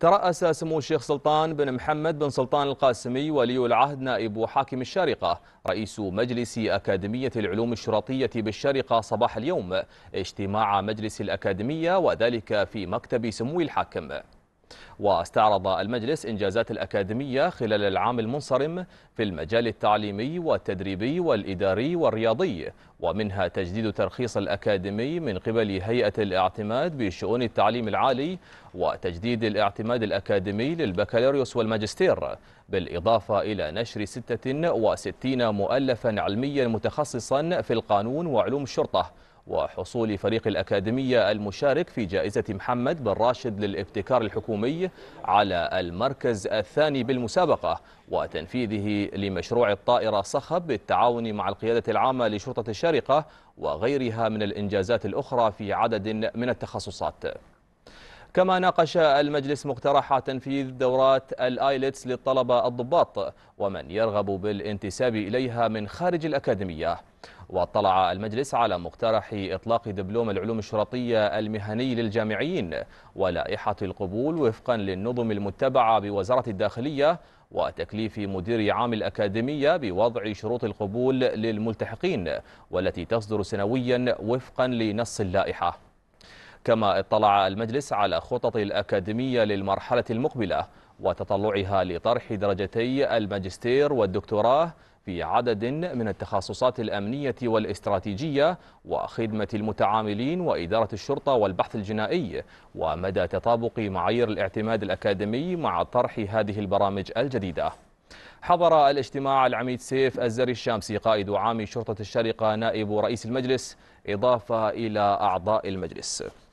ترأس سمو الشيخ سلطان بن محمد بن سلطان القاسمي ولي العهد نائب حاكم الشارقة رئيس مجلس أكاديمية العلوم الشرطية بالشارقة صباح اليوم اجتماع مجلس الأكاديمية وذلك في مكتب سمو الحاكم واستعرض المجلس إنجازات الأكاديمية خلال العام المنصرم في المجال التعليمي والتدريبي والإداري والرياضي ومنها تجديد ترخيص الأكاديمي من قبل هيئة الاعتماد بشؤون التعليم العالي وتجديد الاعتماد الأكاديمي للبكالوريوس والماجستير بالإضافة إلى نشر 66 مؤلفا علميا متخصصا في القانون وعلوم الشرطة وحصول فريق الأكاديمية المشارك في جائزة محمد بن راشد للابتكار الحكومي على المركز الثاني بالمسابقة وتنفيذه لمشروع الطائرة صخب بالتعاون مع القيادة العامة لشرطة الشارقة وغيرها من الإنجازات الأخرى في عدد من التخصصات كما ناقش المجلس مقترح تنفيذ دورات الايلتس للطلبة الضباط ومن يرغب بالانتساب إليها من خارج الأكاديمية واطلع المجلس على مقترح إطلاق دبلوم العلوم الشرطية المهني للجامعيين ولائحة القبول وفقا للنظم المتبعة بوزارة الداخلية وتكليف مدير عام الأكاديمية بوضع شروط القبول للملتحقين والتي تصدر سنويا وفقا لنص اللائحة كما اطلع المجلس على خطط الأكاديمية للمرحلة المقبلة وتطلعها لطرح درجتي الماجستير والدكتوراه في عدد من التخصصات الأمنية والاستراتيجية وخدمة المتعاملين وإدارة الشرطة والبحث الجنائي ومدى تطابق معايير الاعتماد الأكاديمي مع طرح هذه البرامج الجديدة حضر الاجتماع العميد سيف الزري الشامسي قائد عام شرطة الشرقة نائب رئيس المجلس إضافة إلى أعضاء المجلس